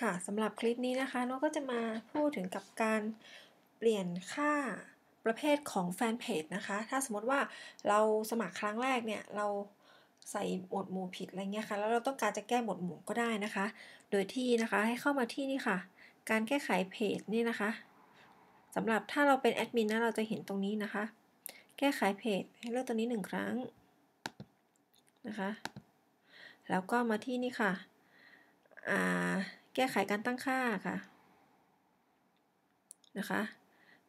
ค่ะสำหรับคลิปนี้นะคะนกก็จะมาพูดถึงกับการเปลี่ยนค่าประเภทของแฟนเพจนะคะถ้าสมมติว่าเราสมัครครั้งแรกเนี่ยเราใส่หมวดหมู่ผิดอะไรเงี้ยค่ะแล้วเราต้องการจะแก้หมวดหมู่ก็ได้นะคะ โดยที่นะคะให้เข้ามาที่นี่ค่ะการแก้ไขเพจนี่นะคะสำหรับถ้าเราเป็นแอดมินนะเราจะเห็นตรงนี้นะคะ แก้ไขเพจให้เลือกตัวนี้หนึ่งครั้งนะคะแล้วก็มาที่นี่ค่ะอ่าแก้ไขการตั้งค่าค่ะนะคะ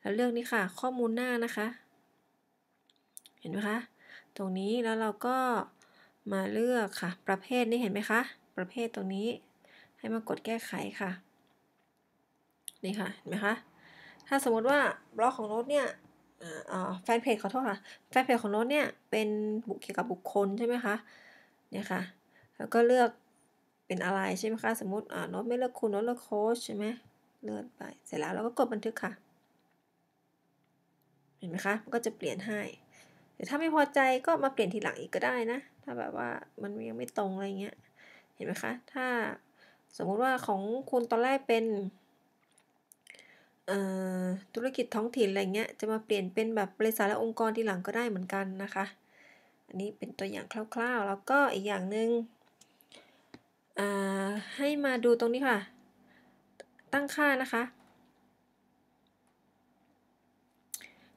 แล้วเลือกนี้ค่ะข้อมูลหน้านะคะเห็นไหมคะตรงนี้แล้วเราก็มาเลือกค่ะประเภทนี่เห็นไหมคะประเภทตรงนี้ให้มากดแก้ไขค่ะนี่ค่ะเห็นไหมคะถ้าสมมติว่าบล็อกของโน้ตเนี่ยแฟนเพจขอโทษค่ะแฟนเพจของโน้ตเนี่ยเป็นบุเกี่ยวกับบุคคลใช่ไหมคะเนี่ยค่ะแล้วก็เลือกเป็นอะไรใช่ไหมคะสมมติอ่าโน้ตไม่เลือกคุณโน้ตเลือกโค้ชใช่ไหมเลื่อนไปเสร็จแล้วเราก็กดบันทึกค่ะเห็นไหมคะมันก็จะเปลี่ยนให้แต่ถ้าไม่พอใจก็มาเปลี่ยนทีหลังอีกก็ได้นะถ้าแบบว่ามันยังไม่ตรงอะไรเงี้ยเห็นไหมคะถ้าสมมุติว่าของคุณตอนแรกเป็นธุรกิจท้องถิ่นอะไรเงี้ยจะมาเปลี่ยนเป็นแบบบริษัทและองค์กรทีหลังก็ได้เหมือนกันนะคะอันนี้เป็นตัวอย่างคร่าวๆแล้วก็อีกอย่างหนึ่งให้มาดูตรงนี้ค่ะ ตั้งค่านะคะ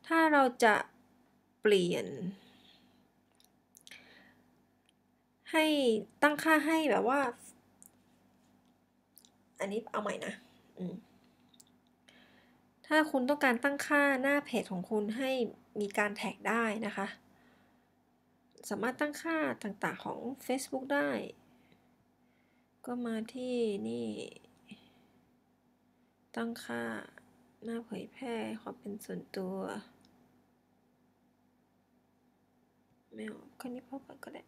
ถ้าเราจะเปลี่ยน ให้ตั้งค่าให้แบบว่า อันนี้เอาใหม่นะ ถ้าคุณต้องการตั้งค่าหน้าเพจของคุณให้มีการแท็กได้นะคะ สามารถตั้งค่าต่างๆของ Facebook ได้ก็มาที่นี่ตั้งค่าหน้าเผยแพร่ขอเป็นส่วนตัวไม่เอาคนนี้พอก่อนก็ได้